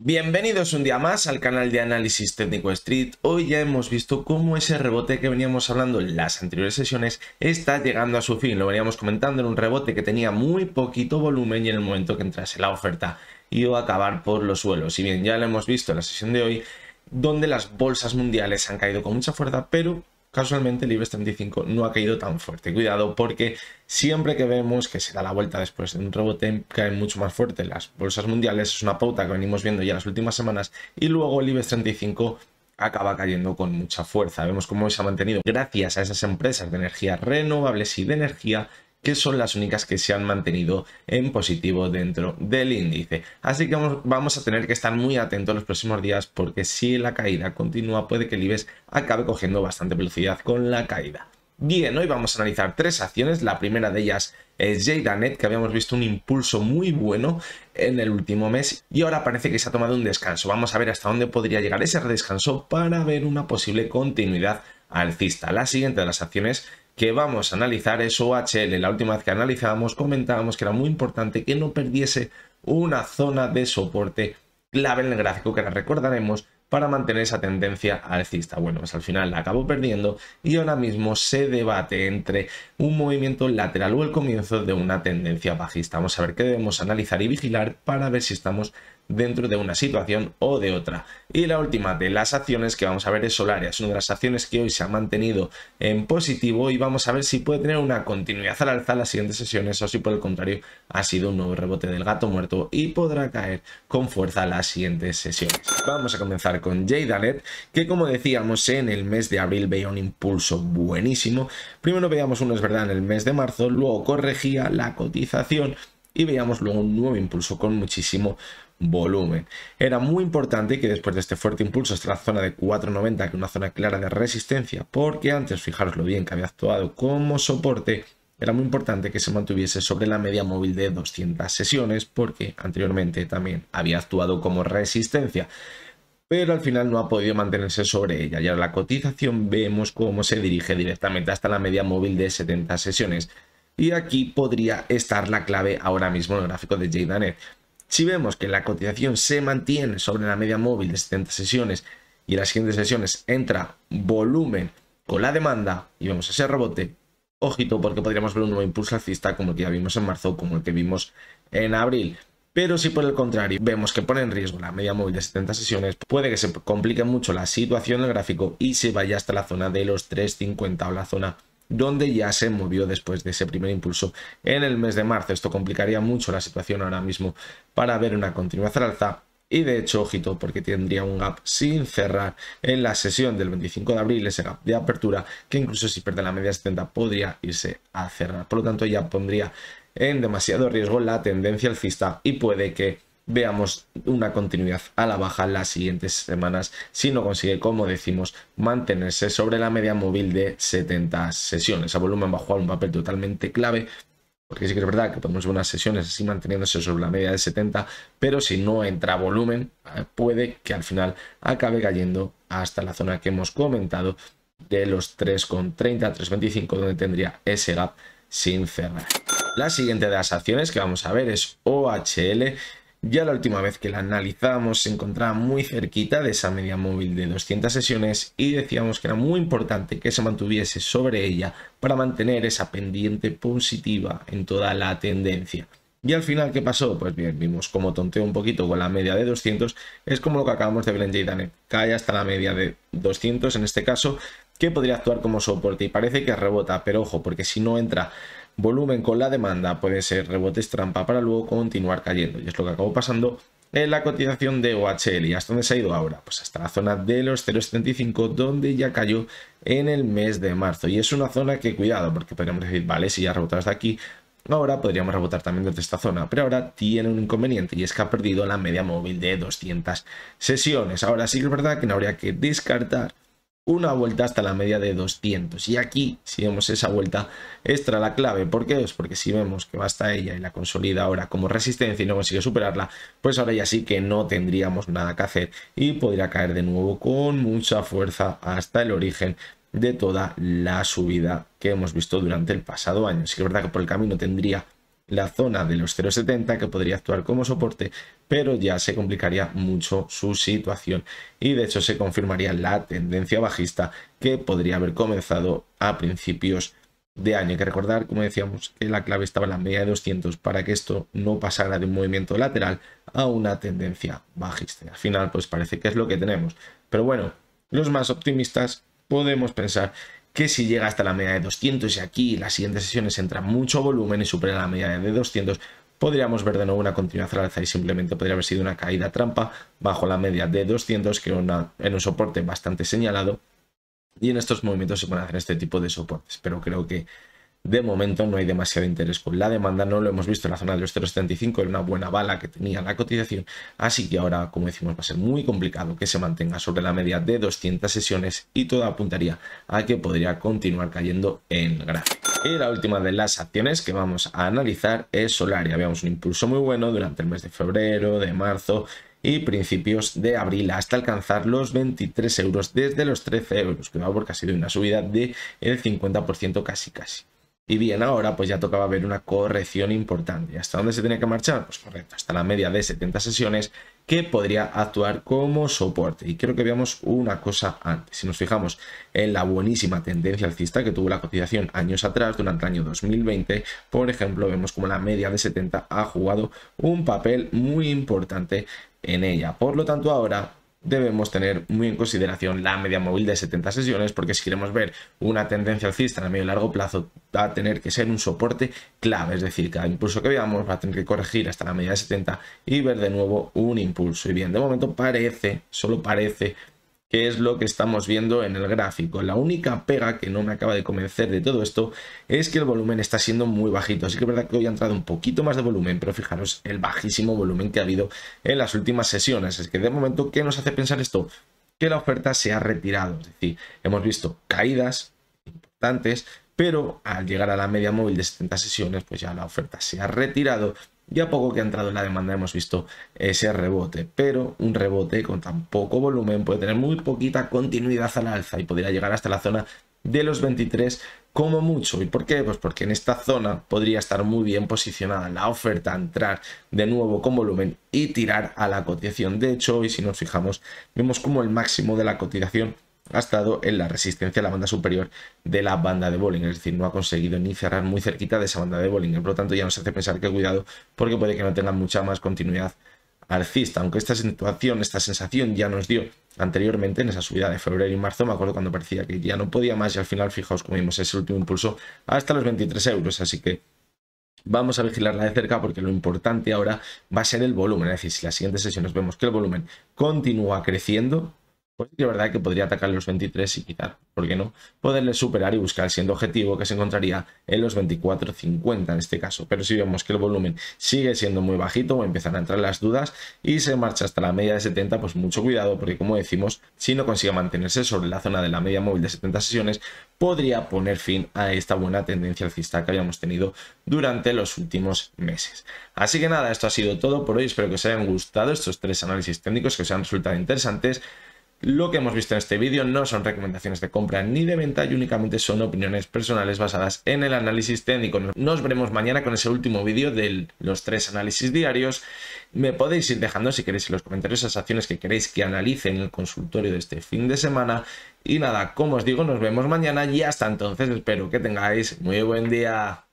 Bienvenidos un día más al canal de Análisis Técnico Street. Hoy ya hemos visto cómo ese rebote que veníamos hablando en las anteriores sesiones está llegando a su fin. Lo veníamos comentando en un rebote que tenía muy poquito volumen y en el momento que entrase la oferta iba a acabar por los suelos. y bien ya lo hemos visto en la sesión de hoy, donde las bolsas mundiales han caído con mucha fuerza, pero casualmente el IBEX 35 no ha caído tan fuerte. Cuidado porque siempre que vemos que se da la vuelta después de un rebote cae mucho más fuerte. Las bolsas mundiales es una pauta que venimos viendo ya las últimas semanas y luego el IBEX 35 acaba cayendo con mucha fuerza. Vemos cómo se ha mantenido gracias a esas empresas de energías renovables y de energía que son las únicas que se han mantenido en positivo dentro del índice. Así que vamos a tener que estar muy atentos los próximos días porque si la caída continúa puede que el IBEX acabe cogiendo bastante velocidad con la caída. Bien, hoy vamos a analizar tres acciones. La primera de ellas es JadaNet, que habíamos visto un impulso muy bueno en el último mes y ahora parece que se ha tomado un descanso. Vamos a ver hasta dónde podría llegar ese descanso para ver una posible continuidad alcista. La siguiente de las acciones que vamos a analizar eso, OHL. La última vez que analizábamos comentábamos que era muy importante que no perdiese una zona de soporte clave en el gráfico que la recordaremos para mantener esa tendencia alcista. Bueno, pues al final la acabó perdiendo y ahora mismo se debate entre un movimiento lateral o el comienzo de una tendencia bajista. Vamos a ver qué debemos analizar y vigilar para ver si estamos dentro de una situación o de otra. Y la última de las acciones que vamos a ver es Solaria, es una de las acciones que hoy se ha mantenido en positivo y vamos a ver si puede tener una continuidad al alza las siguientes sesiones o si por el contrario ha sido un nuevo rebote del gato muerto y podrá caer con fuerza las siguientes sesiones. Vamos a comenzar con Jadalet, que como decíamos en el mes de abril veía un impulso buenísimo. Primero veíamos uno, es verdad, en el mes de marzo, luego corregía la cotización y veíamos luego un nuevo impulso con muchísimo volumen. Era muy importante que después de este fuerte impulso hasta la zona de 4.90, que una zona clara de resistencia, porque antes, fijaros lo bien, que había actuado como soporte, era muy importante que se mantuviese sobre la media móvil de 200 sesiones, porque anteriormente también había actuado como resistencia pero al final no ha podido mantenerse sobre ella. Y ahora la cotización vemos cómo se dirige directamente hasta la media móvil de 70 sesiones. Y aquí podría estar la clave ahora mismo en el gráfico de JDanet. Si vemos que la cotización se mantiene sobre la media móvil de 70 sesiones y en las siguientes sesiones entra volumen con la demanda y vemos ese rebote, ojito porque podríamos ver un nuevo impulso alcista como el que ya vimos en marzo, como el que vimos en abril. Pero si por el contrario vemos que pone en riesgo la media móvil de 70 sesiones, puede que se complique mucho la situación del gráfico y se vaya hasta la zona de los 3.50 o la zona donde ya se movió después de ese primer impulso en el mes de marzo. Esto complicaría mucho la situación ahora mismo para ver una continuación alza y de hecho, ojito, porque tendría un gap sin cerrar en la sesión del 25 de abril, ese gap de apertura, que incluso si pierde la media 70 podría irse a cerrar. Por lo tanto, ya pondría en demasiado riesgo la tendencia alcista y puede que veamos una continuidad a la baja en las siguientes semanas si no consigue, como decimos, mantenerse sobre la media móvil de 70 sesiones. A volumen va a jugar un papel totalmente clave porque sí que es verdad que podemos ver unas sesiones así manteniéndose sobre la media de 70, pero si no entra volumen, eh, puede que al final acabe cayendo hasta la zona que hemos comentado de los 3,30, 3,25, donde tendría ese gap sin cerrar. La siguiente de las acciones que vamos a ver es OHL ya la última vez que la analizamos se encontraba muy cerquita de esa media móvil de 200 sesiones y decíamos que era muy importante que se mantuviese sobre ella para mantener esa pendiente positiva en toda la tendencia. Y al final, ¿qué pasó? Pues bien, vimos como tonteó un poquito con la media de 200. Es como lo que acabamos de ver en Jaydanet. Cae hasta la media de 200 en este caso, que podría actuar como soporte y parece que rebota, pero ojo, porque si no entra volumen con la demanda, puede ser rebotes trampa para luego continuar cayendo. Y es lo que acabó pasando en la cotización de OHL. ¿Y hasta dónde se ha ido ahora? Pues hasta la zona de los 0,75 donde ya cayó en el mes de marzo. Y es una zona que cuidado, porque podríamos decir, vale, si ya rebotado hasta aquí, ahora podríamos rebotar también desde esta zona. Pero ahora tiene un inconveniente y es que ha perdido la media móvil de 200 sesiones. Ahora sí que es verdad que no habría que descartar una vuelta hasta la media de 200. Y aquí, si vemos esa vuelta, extra la clave. ¿Por qué? Pues porque si vemos que va hasta ella y la consolida ahora como resistencia y no consigue superarla, pues ahora ya sí que no tendríamos nada que hacer y podría caer de nuevo con mucha fuerza hasta el origen de toda la subida que hemos visto durante el pasado año. así que es verdad que por el camino tendría la zona de los 0,70 que podría actuar como soporte, pero ya se complicaría mucho su situación y de hecho se confirmaría la tendencia bajista que podría haber comenzado a principios de año. Hay que recordar, como decíamos, que la clave estaba en la media de 200 para que esto no pasara de un movimiento lateral a una tendencia bajista. Al final, pues parece que es lo que tenemos. Pero bueno, los más optimistas podemos pensar que si llega hasta la media de 200 y aquí las siguientes sesiones entra mucho volumen y supera la media de 200, podríamos ver de nuevo una continuación al alza y simplemente podría haber sido una caída trampa bajo la media de 200, que una, en un soporte bastante señalado. Y en estos movimientos se pueden hacer este tipo de soportes, pero creo que de momento no hay demasiado interés con la demanda, no lo hemos visto en la zona de los 0,75, era una buena bala que tenía la cotización, así que ahora, como decimos, va a ser muy complicado que se mantenga sobre la media de 200 sesiones y todo apuntaría a que podría continuar cayendo en gráfico. Y la última de las acciones que vamos a analizar es Solaria. Habíamos un impulso muy bueno durante el mes de febrero, de marzo, y principios de abril hasta alcanzar los 23 euros desde los 13 euros, que va porque ha sido una subida del 50% casi casi. Y bien, ahora pues ya tocaba ver una corrección importante. hasta dónde se tenía que marchar? Pues correcto, hasta la media de 70 sesiones que podría actuar como soporte. Y quiero que veamos una cosa antes. Si nos fijamos en la buenísima tendencia alcista que tuvo la cotización años atrás, durante el año 2020, por ejemplo, vemos como la media de 70 ha jugado un papel muy importante en ella. Por lo tanto, ahora debemos tener muy en consideración la media móvil de 70 sesiones porque si queremos ver una tendencia alcista a medio y largo plazo va a tener que ser un soporte clave, es decir, cada impulso que veamos va a tener que corregir hasta la media de 70 y ver de nuevo un impulso. Y bien, de momento parece, solo parece que es lo que estamos viendo en el gráfico. La única pega que no me acaba de convencer de todo esto es que el volumen está siendo muy bajito. Así que es verdad que hoy ha entrado un poquito más de volumen, pero fijaros el bajísimo volumen que ha habido en las últimas sesiones. Es que de momento, ¿qué nos hace pensar esto? Que la oferta se ha retirado. Es decir, hemos visto caídas importantes, pero al llegar a la media móvil de 70 sesiones, pues ya la oferta se ha retirado ya poco que ha entrado en la demanda hemos visto ese rebote, pero un rebote con tan poco volumen puede tener muy poquita continuidad al alza y podría llegar hasta la zona de los 23 como mucho. ¿Y por qué? Pues porque en esta zona podría estar muy bien posicionada la oferta, entrar de nuevo con volumen y tirar a la cotización. De hecho, hoy si nos fijamos, vemos como el máximo de la cotización ha estado en la resistencia de la banda superior de la banda de Bollinger, es decir, no ha conseguido ni cerrar muy cerquita de esa banda de Bollinger, por lo tanto ya nos hace pensar que cuidado porque puede que no tenga mucha más continuidad alcista, aunque esta situación, esta sensación ya nos dio anteriormente en esa subida de febrero y marzo, me acuerdo cuando parecía que ya no podía más y al final fijaos como vimos ese último impulso hasta los 23 euros, así que vamos a vigilarla de cerca porque lo importante ahora va a ser el volumen, es decir, si la siguiente sesión nos vemos que el volumen continúa creciendo, pues verdad que podría atacar los 23 y quitar, ¿por qué no? Poderle superar y buscar siendo objetivo que se encontraría en los 24.50 en este caso. Pero si vemos que el volumen sigue siendo muy bajito empiezan a entrar las dudas y se marcha hasta la media de 70, pues mucho cuidado porque como decimos, si no consigue mantenerse sobre la zona de la media móvil de 70 sesiones, podría poner fin a esta buena tendencia alcista que habíamos tenido durante los últimos meses. Así que nada, esto ha sido todo por hoy. Espero que os hayan gustado estos tres análisis técnicos que os han resultado interesantes. Lo que hemos visto en este vídeo no son recomendaciones de compra ni de venta y únicamente son opiniones personales basadas en el análisis técnico. Nos veremos mañana con ese último vídeo de los tres análisis diarios. Me podéis ir dejando si queréis en los comentarios esas acciones que queréis que analice en el consultorio de este fin de semana. Y nada, como os digo, nos vemos mañana y hasta entonces espero que tengáis muy buen día.